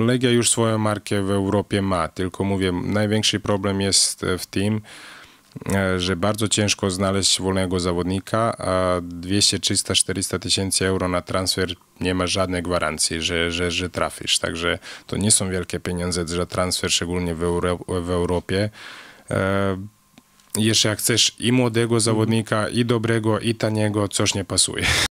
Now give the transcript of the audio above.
Legia już swoją markę w Europie ma, tylko mówię, największy problem jest e, w tym, e, że bardzo ciężko znaleźć wolnego zawodnika, a 200, 300, 400 tysięcy euro na transfer nie ma żadnej gwarancji, że, że, że trafisz. Także to nie są wielkie pieniądze za transfer, szczególnie w, Euro w Europie. E jeszcze jak chcesz i młodego zawodnika, i dobrego, i taniego, coś nie pasuje.